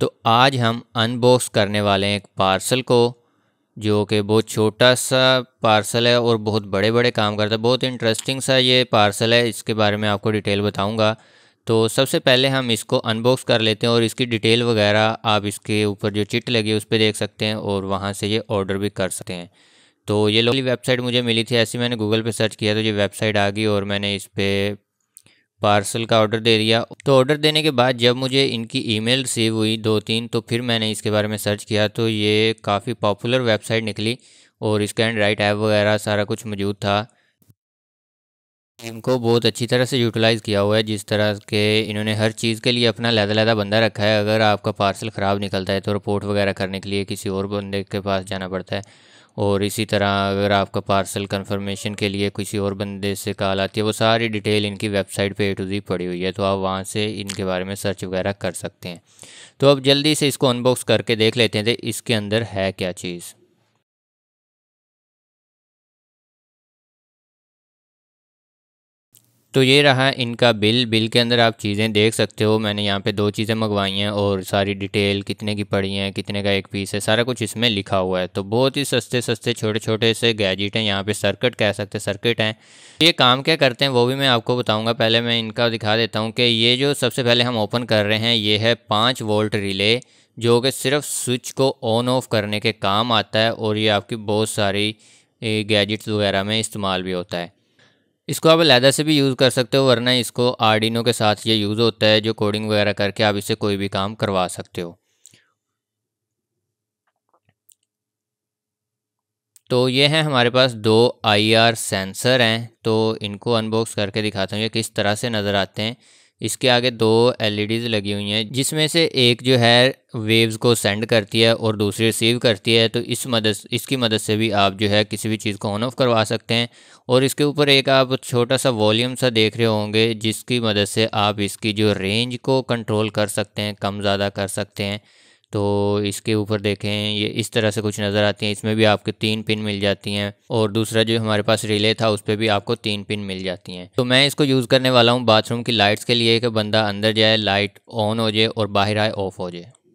तो आज हम अनबॉक्स करने वाले हैं एक पार्सल को जो कि बहुत छोटा सा पार्सल है और बहुत बड़े बड़े काम करता है बहुत इंटरेस्टिंग सा ये पार्सल है इसके बारे में आपको डिटेल बताऊंगा तो सबसे पहले हम इसको अनबॉक्स कर लेते हैं और इसकी डिटेल वगैरह आप इसके ऊपर जो चिट लगी है उस पर देख सकते हैं और वहाँ से ये ऑर्डर भी कर सकते हैं तो ये लोकली वेबसाइट मुझे मिली थी ऐसी मैंने गूगल पर सर्च किया तो ये वेबसाइट आ गई और मैंने इस पर पार्सल का ऑर्डर दे दिया तो ऑर्डर देने के बाद जब मुझे इनकी ईमेल रिसीव हुई दो तीन तो फिर मैंने इसके बारे में सर्च किया तो ये काफ़ी पॉपुलर वेबसाइट निकली और इसका एंड राइट ऐप वगैरह सारा कुछ मौजूद था टीम को बहुत अच्छी तरह से यूटिलाइज़ किया हुआ है जिस तरह के इन्होंने हर चीज़ के लिए अपना लहदा लहदा बंदा रखा है अगर आपका पार्सल ख़राब निकलता है तो रिपोर्ट वगैरह करने के लिए किसी और बंदे के पास जाना पड़ता है और इसी तरह अगर आपका पार्सल कंफर्मेशन के लिए किसी और बंदे से कॉल आती है वो सारी डिटेल इनकी वेबसाइट पे ए टू जी पड़ी हुई है तो आप वहाँ से इनके बारे में सर्च वगैरह कर सकते हैं तो अब जल्दी से इसको अनबॉक्स करके देख लेते हैं इसके अंदर है क्या चीज़ तो ये रहा इनका बिल बिल के अंदर आप चीज़ें देख सकते हो मैंने यहाँ पे दो चीज़ें मंगवाई हैं और सारी डिटेल कितने की पड़ी हैं कितने का एक पीस है सारा कुछ इसमें लिखा हुआ है तो बहुत ही सस्ते सस्ते छोटे छोटे से गैजेट हैं यहाँ पे सर्किट कह सकते हैं सर्किट हैं ये काम क्या करते हैं वो भी मैं आपको बताऊँगा पहले मैं इनका दिखा देता हूँ कि ये जो सबसे पहले हम ओपन कर रहे हैं ये है पाँच वोल्ट रिले जो कि सिर्फ स्विच को ऑन ऑफ करने के काम आता है और ये आपकी बहुत सारी गैजेट्स वगैरह में इस्तेमाल भी होता है इसको आप लैदा से भी यूज़ कर सकते हो वरना इसको आर्डिनो के साथ ये यूज़ होता है जो कोडिंग वगैरह करके आप इसे कोई भी काम करवा सकते हो तो ये हैं हमारे पास दो आईआर सेंसर हैं तो इनको अनबॉक्स करके दिखाता हूँ ये किस तरह से नज़र आते हैं इसके आगे दो एलईडीज़ e लगी हुई हैं जिसमें से एक जो है वेव्स को सेंड करती है और दूसरी रिसीव करती है तो इस मदद इसकी मदद से भी आप जो है किसी भी चीज़ को ऑन ऑफ करवा सकते हैं और इसके ऊपर एक आप छोटा सा वॉल्यूम सा देख रहे होंगे जिसकी मदद से आप इसकी जो रेंज को कंट्रोल कर सकते हैं कम ज़्यादा कर सकते हैं तो इसके ऊपर देखें ये इस तरह से कुछ नज़र आती हैं इसमें भी आपके तीन पिन मिल जाती हैं और दूसरा जो हमारे पास रिले था उस पर भी आपको तीन पिन मिल जाती हैं तो मैं इसको यूज़ करने वाला हूँ बाथरूम की लाइट्स के लिए कि बंदा अंदर जाए लाइट ऑन हो जाए और बाहर आए ऑफ हो जाए